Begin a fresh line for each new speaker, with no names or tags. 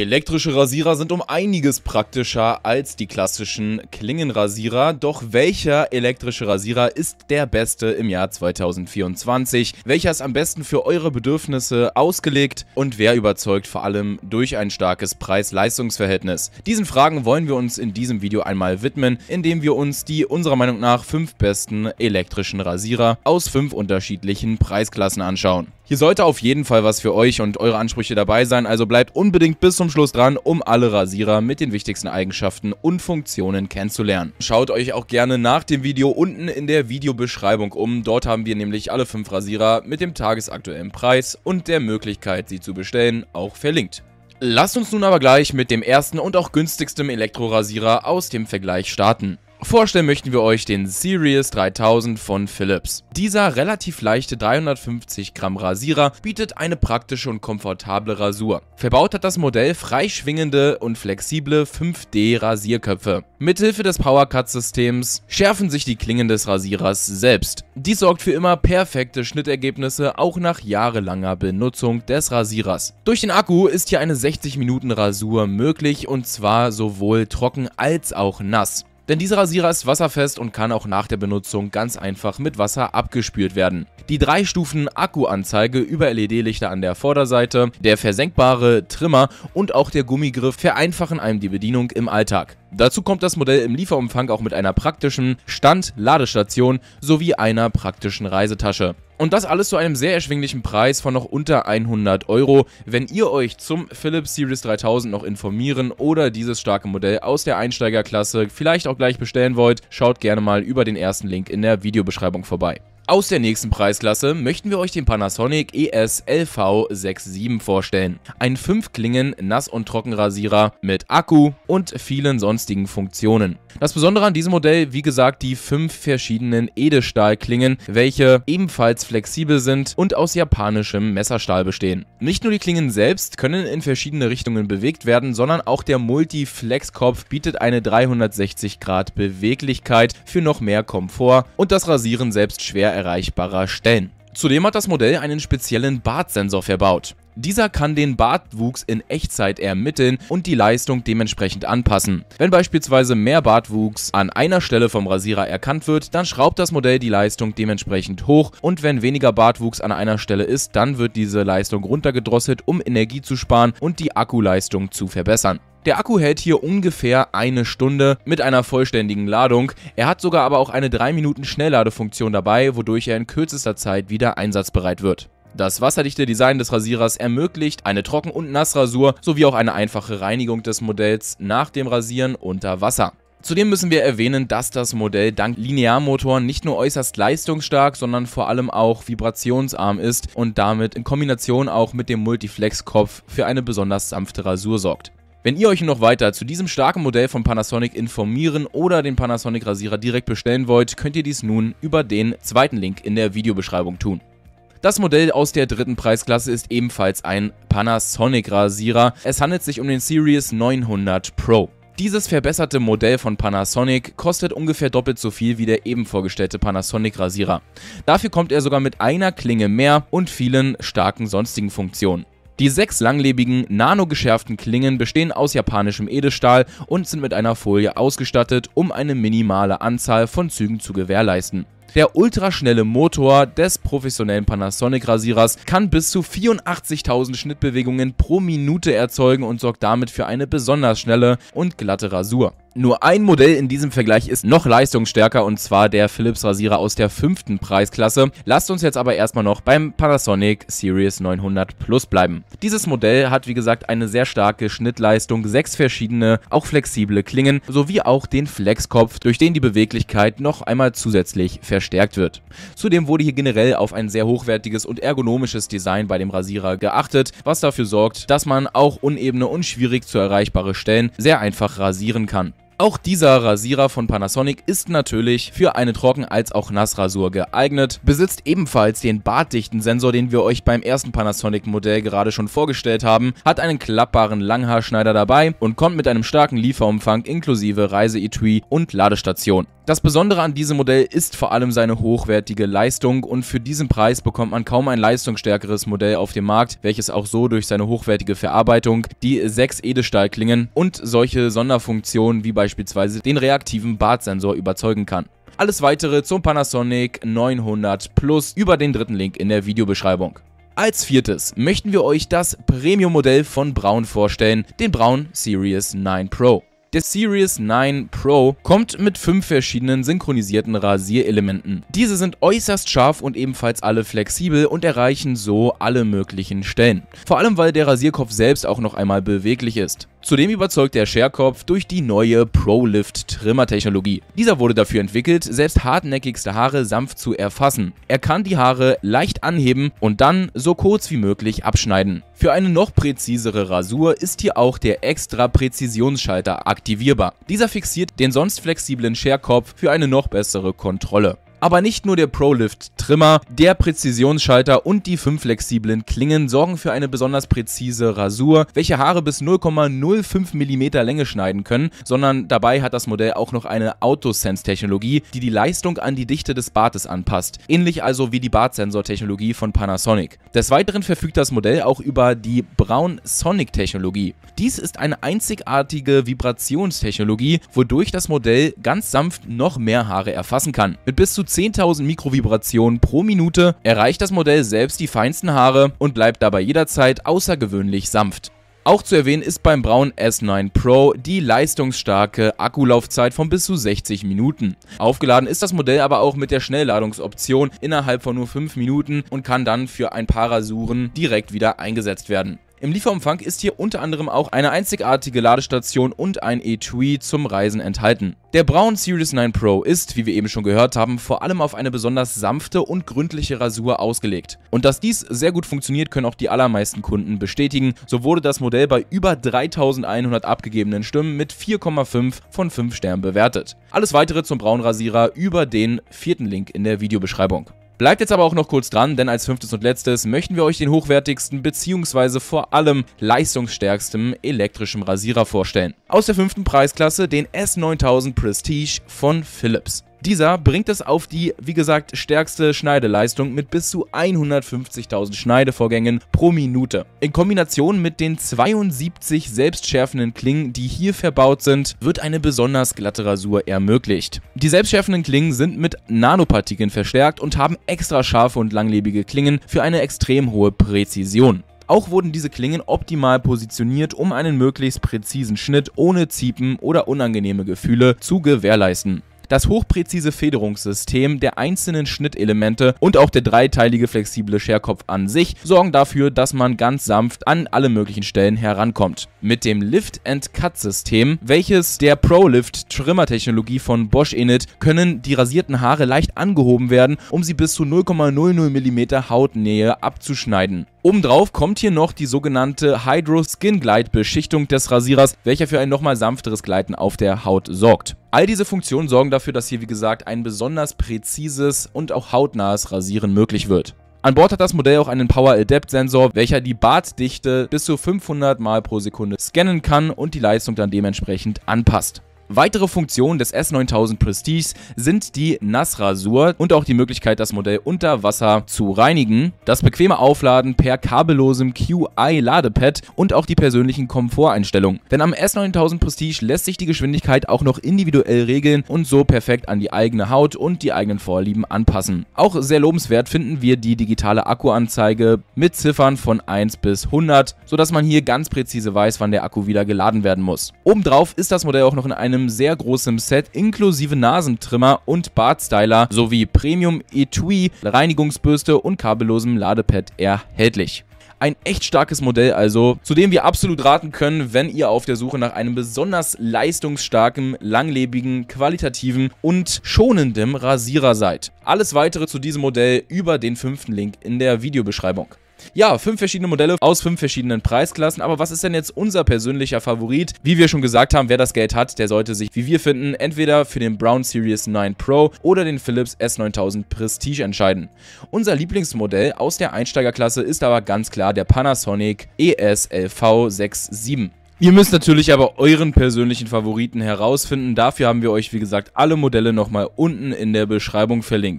Elektrische Rasierer sind um einiges praktischer als die klassischen Klingenrasierer, doch welcher elektrische Rasierer ist der beste im Jahr 2024? Welcher ist am besten für eure Bedürfnisse ausgelegt und wer überzeugt vor allem durch ein starkes Preis-Leistungs-Verhältnis? Diesen Fragen wollen wir uns in diesem Video einmal widmen, indem wir uns die unserer Meinung nach fünf besten elektrischen Rasierer aus fünf unterschiedlichen Preisklassen anschauen. Hier sollte auf jeden Fall was für euch und eure Ansprüche dabei sein, also bleibt unbedingt bis zum Schluss dran, um alle Rasierer mit den wichtigsten Eigenschaften und Funktionen kennenzulernen. Schaut euch auch gerne nach dem Video unten in der Videobeschreibung um, dort haben wir nämlich alle 5 Rasierer mit dem tagesaktuellen Preis und der Möglichkeit, sie zu bestellen, auch verlinkt. Lasst uns nun aber gleich mit dem ersten und auch günstigsten Elektrorasierer aus dem Vergleich starten. Vorstellen möchten wir euch den Sirius 3000 von Philips. Dieser relativ leichte 350 Gramm Rasierer bietet eine praktische und komfortable Rasur. Verbaut hat das Modell freischwingende und flexible 5D Rasierköpfe. Mithilfe des Powercut-Systems schärfen sich die Klingen des Rasierers selbst. Dies sorgt für immer perfekte Schnittergebnisse, auch nach jahrelanger Benutzung des Rasierers. Durch den Akku ist hier eine 60 Minuten Rasur möglich und zwar sowohl trocken als auch nass. Denn dieser Rasierer ist wasserfest und kann auch nach der Benutzung ganz einfach mit Wasser abgespült werden. Die drei Stufen Akkuanzeige über LED-Lichter an der Vorderseite, der versenkbare Trimmer und auch der Gummigriff vereinfachen einem die Bedienung im Alltag. Dazu kommt das Modell im Lieferumfang auch mit einer praktischen Stand-Ladestation sowie einer praktischen Reisetasche. Und das alles zu einem sehr erschwinglichen Preis von noch unter 100 Euro. Wenn ihr euch zum Philips Series 3000 noch informieren oder dieses starke Modell aus der Einsteigerklasse vielleicht auch gleich bestellen wollt, schaut gerne mal über den ersten Link in der Videobeschreibung vorbei. Aus der nächsten Preisklasse möchten wir euch den Panasonic ES-LV67 vorstellen. Ein 5-Klingen-Nass- und Trockenrasierer mit Akku und vielen sonstigen Funktionen. Das Besondere an diesem Modell, wie gesagt, die 5 verschiedenen Edelstahlklingen, welche ebenfalls flexibel sind und aus japanischem Messerstahl bestehen. Nicht nur die Klingen selbst können in verschiedene Richtungen bewegt werden, sondern auch der Multi-Flex-Kopf bietet eine 360 Grad Beweglichkeit für noch mehr Komfort und das Rasieren selbst schwer erreichbarer Stellen. Zudem hat das Modell einen speziellen Bartsensor verbaut. Dieser kann den Bartwuchs in Echtzeit ermitteln und die Leistung dementsprechend anpassen. Wenn beispielsweise mehr Bartwuchs an einer Stelle vom Rasierer erkannt wird, dann schraubt das Modell die Leistung dementsprechend hoch und wenn weniger Bartwuchs an einer Stelle ist, dann wird diese Leistung runtergedrosselt, um Energie zu sparen und die Akkuleistung zu verbessern. Der Akku hält hier ungefähr eine Stunde mit einer vollständigen Ladung. Er hat sogar aber auch eine 3 Minuten Schnellladefunktion dabei, wodurch er in kürzester Zeit wieder einsatzbereit wird. Das wasserdichte Design des Rasierers ermöglicht eine Trocken- und Nassrasur sowie auch eine einfache Reinigung des Modells nach dem Rasieren unter Wasser. Zudem müssen wir erwähnen, dass das Modell dank Linearmotoren nicht nur äußerst leistungsstark, sondern vor allem auch vibrationsarm ist und damit in Kombination auch mit dem Multiflex-Kopf für eine besonders sanfte Rasur sorgt. Wenn ihr euch noch weiter zu diesem starken Modell von Panasonic informieren oder den Panasonic Rasierer direkt bestellen wollt, könnt ihr dies nun über den zweiten Link in der Videobeschreibung tun. Das Modell aus der dritten Preisklasse ist ebenfalls ein Panasonic Rasierer. Es handelt sich um den Series 900 Pro. Dieses verbesserte Modell von Panasonic kostet ungefähr doppelt so viel wie der eben vorgestellte Panasonic Rasierer. Dafür kommt er sogar mit einer Klinge mehr und vielen starken sonstigen Funktionen. Die sechs langlebigen, nanogeschärften Klingen bestehen aus japanischem Edelstahl und sind mit einer Folie ausgestattet, um eine minimale Anzahl von Zügen zu gewährleisten. Der ultraschnelle Motor des professionellen Panasonic-Rasierers kann bis zu 84.000 Schnittbewegungen pro Minute erzeugen und sorgt damit für eine besonders schnelle und glatte Rasur. Nur ein Modell in diesem Vergleich ist noch leistungsstärker und zwar der Philips Rasierer aus der fünften Preisklasse. Lasst uns jetzt aber erstmal noch beim Panasonic Series 900 Plus bleiben. Dieses Modell hat wie gesagt eine sehr starke Schnittleistung, sechs verschiedene, auch flexible Klingen sowie auch den Flexkopf, durch den die Beweglichkeit noch einmal zusätzlich verschwindet verstärkt wird. Zudem wurde hier generell auf ein sehr hochwertiges und ergonomisches Design bei dem Rasierer geachtet, was dafür sorgt, dass man auch unebene und schwierig zu erreichbare Stellen sehr einfach rasieren kann. Auch dieser Rasierer von Panasonic ist natürlich für eine Trocken- als auch Nassrasur geeignet, besitzt ebenfalls den bartdichten Sensor, den wir euch beim ersten Panasonic-Modell gerade schon vorgestellt haben, hat einen klappbaren Langhaarschneider dabei und kommt mit einem starken Lieferumfang inklusive Reiseetui und Ladestation. Das Besondere an diesem Modell ist vor allem seine hochwertige Leistung und für diesen Preis bekommt man kaum ein leistungsstärkeres Modell auf dem Markt, welches auch so durch seine hochwertige Verarbeitung, die sechs Edelstahlklingen und solche Sonderfunktionen wie beispielsweise den reaktiven Bartsensor überzeugen kann. Alles weitere zum Panasonic 900 Plus über den dritten Link in der Videobeschreibung. Als viertes möchten wir euch das Premium-Modell von Braun vorstellen, den Braun Series 9 Pro. Der Series 9 Pro kommt mit fünf verschiedenen synchronisierten Rasierelementen. Diese sind äußerst scharf und ebenfalls alle flexibel und erreichen so alle möglichen Stellen. Vor allem, weil der Rasierkopf selbst auch noch einmal beweglich ist. Zudem überzeugt der Scherkopf durch die neue ProLift-Trimmer-Technologie. Dieser wurde dafür entwickelt, selbst hartnäckigste Haare sanft zu erfassen. Er kann die Haare leicht anheben und dann so kurz wie möglich abschneiden. Für eine noch präzisere Rasur ist hier auch der extra Präzisionsschalter aktivierbar. Dieser fixiert den sonst flexiblen Scherkopf für eine noch bessere Kontrolle. Aber nicht nur der ProLift-Trimmer, der Präzisionsschalter und die fünf flexiblen Klingen sorgen für eine besonders präzise Rasur, welche Haare bis 0,05 mm Länge schneiden können, sondern dabei hat das Modell auch noch eine Autosense-Technologie, die die Leistung an die Dichte des Bartes anpasst, ähnlich also wie die Bartsensor-Technologie von Panasonic. Des Weiteren verfügt das Modell auch über die Brown-Sonic-Technologie. Dies ist eine einzigartige Vibrationstechnologie, wodurch das Modell ganz sanft noch mehr Haare erfassen kann. Mit bis zu 10.000 Mikrovibrationen pro Minute erreicht das Modell selbst die feinsten Haare und bleibt dabei jederzeit außergewöhnlich sanft. Auch zu erwähnen ist beim Braun S9 Pro die leistungsstarke Akkulaufzeit von bis zu 60 Minuten. Aufgeladen ist das Modell aber auch mit der Schnellladungsoption innerhalb von nur 5 Minuten und kann dann für ein paar Rasuren direkt wieder eingesetzt werden. Im Lieferumfang ist hier unter anderem auch eine einzigartige Ladestation und ein Etui zum Reisen enthalten. Der Braun Series 9 Pro ist, wie wir eben schon gehört haben, vor allem auf eine besonders sanfte und gründliche Rasur ausgelegt. Und dass dies sehr gut funktioniert, können auch die allermeisten Kunden bestätigen. So wurde das Modell bei über 3100 abgegebenen Stimmen mit 4,5 von 5 Sternen bewertet. Alles weitere zum Braunrasierer über den vierten Link in der Videobeschreibung. Bleibt jetzt aber auch noch kurz dran, denn als fünftes und letztes möchten wir euch den hochwertigsten bzw. vor allem leistungsstärksten elektrischen Rasierer vorstellen. Aus der fünften Preisklasse den S9000 Prestige von Philips. Dieser bringt es auf die, wie gesagt, stärkste Schneideleistung mit bis zu 150.000 Schneidevorgängen pro Minute. In Kombination mit den 72 selbstschärfenden Klingen, die hier verbaut sind, wird eine besonders glatte Rasur ermöglicht. Die selbstschärfenden Klingen sind mit Nanopartikeln verstärkt und haben extra scharfe und langlebige Klingen für eine extrem hohe Präzision. Auch wurden diese Klingen optimal positioniert, um einen möglichst präzisen Schnitt ohne Ziepen oder unangenehme Gefühle zu gewährleisten das hochpräzise Federungssystem der einzelnen Schnittelemente und auch der dreiteilige flexible Scherkopf an sich sorgen dafür, dass man ganz sanft an alle möglichen Stellen herankommt. Mit dem Lift-and-Cut-System, welches der ProLift-Trimmer-Technologie von Bosch ähnelt, können die rasierten Haare leicht angehoben werden, um sie bis zu 0,00 mm Hautnähe abzuschneiden. Obendrauf kommt hier noch die sogenannte Hydro Skin Glide Beschichtung des Rasierers, welcher für ein nochmal sanfteres Gleiten auf der Haut sorgt. All diese Funktionen sorgen dafür, dass hier wie gesagt ein besonders präzises und auch hautnahes Rasieren möglich wird. An Bord hat das Modell auch einen Power Adapt Sensor, welcher die Bartdichte bis zu 500 Mal pro Sekunde scannen kann und die Leistung dann dementsprechend anpasst. Weitere Funktionen des S9000 Prestige sind die Nassrasur und auch die Möglichkeit, das Modell unter Wasser zu reinigen, das bequeme Aufladen per kabellosem QI-Ladepad und auch die persönlichen Komforteinstellungen. Denn am S9000 Prestige lässt sich die Geschwindigkeit auch noch individuell regeln und so perfekt an die eigene Haut und die eigenen Vorlieben anpassen. Auch sehr lobenswert finden wir die digitale Akkuanzeige mit Ziffern von 1 bis 100, sodass man hier ganz präzise weiß, wann der Akku wieder geladen werden muss. Obendrauf ist das Modell auch noch in einem einem sehr großen Set inklusive Nasentrimmer und Bartstyler sowie Premium Etui, Reinigungsbürste und kabellosem Ladepad erhältlich. Ein echt starkes Modell also, zu dem wir absolut raten können, wenn ihr auf der Suche nach einem besonders leistungsstarken, langlebigen, qualitativen und schonenden Rasierer seid. Alles weitere zu diesem Modell über den fünften Link in der Videobeschreibung. Ja, fünf verschiedene Modelle aus fünf verschiedenen Preisklassen. Aber was ist denn jetzt unser persönlicher Favorit? Wie wir schon gesagt haben, wer das Geld hat, der sollte sich, wie wir finden, entweder für den Brown Series 9 Pro oder den Philips S9000 Prestige entscheiden. Unser Lieblingsmodell aus der Einsteigerklasse ist aber ganz klar der Panasonic ESLV67. Ihr müsst natürlich aber euren persönlichen Favoriten herausfinden. Dafür haben wir euch, wie gesagt, alle Modelle nochmal unten in der Beschreibung verlinkt.